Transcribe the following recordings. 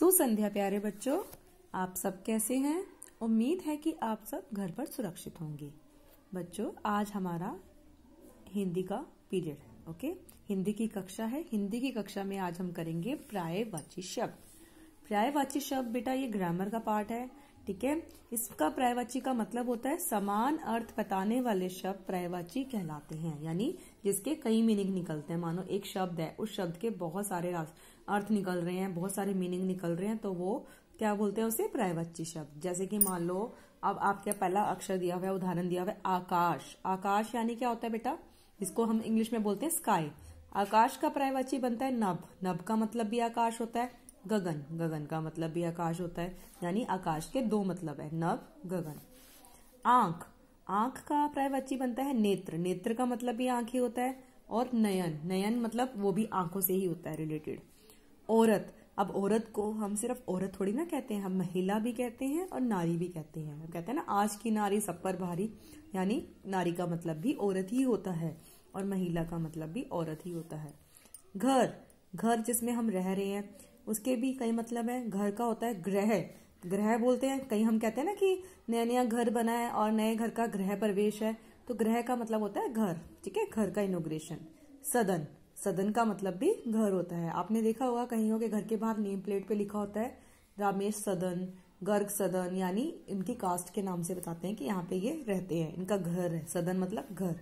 सुसंध्या प्यारे बच्चों आप सब कैसे हैं उम्मीद है कि आप सब घर पर सुरक्षित होंगे बच्चों आज हमारा हिंदी का पीरियड है ओके हिंदी की कक्षा है हिंदी की कक्षा में आज हम करेंगे प्रायवाची शब्द प्रायवाची शब्द बेटा ये ग्रामर का पार्ट है ठीक है इसका प्रायवाची का मतलब होता है समान अर्थ बताने वाले शब्द प्रायवाची कहलाते हैं यानी जिसके कई मीनिंग निकलते हैं मानो एक शब्द है उस शब्द के बहुत सारे अर्थ निकल रहे हैं बहुत सारे मीनिंग निकल रहे हैं तो वो क्या बोलते हैं उसे प्रायवाची शब्द जैसे कि मान लो अब आपके पहला अक्षर दिया हुआ है उदाहरण दिया हुआ है आकाश आकाश यानी क्या होता है बेटा इसको हम इंग्लिश में बोलते हैं स्काई आकाश का प्रायवाची बनता है नभ नभ का मतलब भी आकाश होता है गगन गगन का मतलब भी आकाश होता है यानी आकाश के दो मतलब है नव गगन आंख आंख का प्रायवाची बनता है नेत्र नेत्र का मतलब भी आंख ही होता है और नयन नयन मतलब वो भी आंखों से ही होता है रिलेटेड औरत अब औरत को हम सिर्फ औरत थोड़ी ना कहते हैं हम महिला भी कहते हैं और नारी भी कहते हैं कहते हैं ना आज की नारी सब पर भारी यानी नारी का मतलब भी औरत ही होता है और महिला का मतलब भी औरत ही होता है घर घर जिसमें हम रह रहे हैं उसके भी कई मतलब है घर का होता है ग्रह ग्रह बोलते हैं कहीं हम कहते हैं ना कि नया नया घर बना है और नए घर का ग्रह प्रवेश है तो ग्रह का मतलब होता है घर ठीक है घर का इनोग्रेशन सदन सदन का मतलब भी घर होता है आपने देखा होगा कहीं के घर के बाहर नेम प्लेट पे लिखा होता है रामेश सदन गर्ग सदन यानी इनकी कास्ट के नाम से बताते हैं कि यहाँ पे ये रहते हैं इनका घर है सदन मतलब घर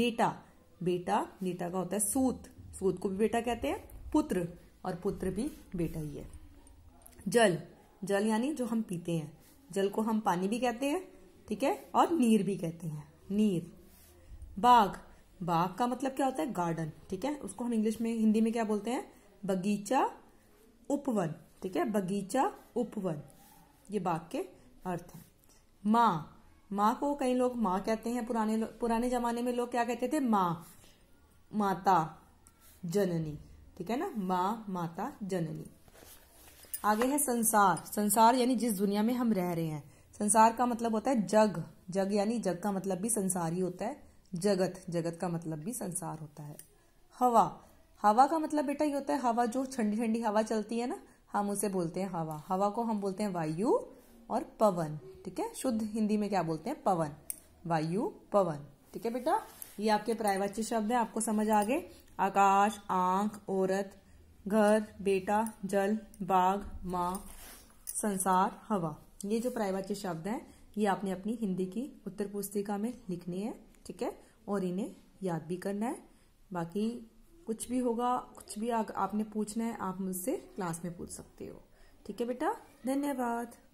बेटा बेटा नेटा का होता है सूत सूत को भी बेटा कहते हैं पुत्र और पुत्र भी बेटा ही है जल जल यानी जो हम पीते हैं जल को हम पानी भी कहते हैं ठीक है और नीर भी कहते हैं नीर बाग बाग का मतलब क्या होता है गार्डन ठीक है उसको हम इंग्लिश में हिंदी में क्या बोलते हैं बगीचा उपवन ठीक है बगीचा उपवन ये बाग के अर्थ हैं माँ माँ को कई लोग माँ कहते हैं पुराने पुराने जमाने में लोग क्या कहते थे माँ माता जननी ठीक है ना माँ माता जननी आगे है संसार संसार यानी जिस दुनिया में हम रह रहे हैं संसार का मतलब होता है जग जग यानी जग का मतलब भी संसार ही होता है जगत जगत का मतलब भी संसार होता है हवा हवा का मतलब बेटा ये होता है हवा जो ठंडी ठंडी हवा चलती है ना हम उसे बोलते हैं हवा हवा को हम बोलते हैं वायु और पवन ठीक है शुद्ध हिंदी में क्या बोलते हैं पवन वायु पवन ठीक है बेटा ये आपके प्रायवाची शब्द है आपको समझ आ गए आकाश आंख औरत घर बेटा जल बाग माँ संसार हवा ये जो प्रायवाची शब्द हैं ये आपने अपनी हिंदी की उत्तर पुस्तिका में लिखनी है ठीक है और इन्हें याद भी करना है बाकी कुछ भी होगा कुछ भी आपने पूछना है आप मुझसे क्लास में पूछ सकते हो ठीक है बेटा धन्यवाद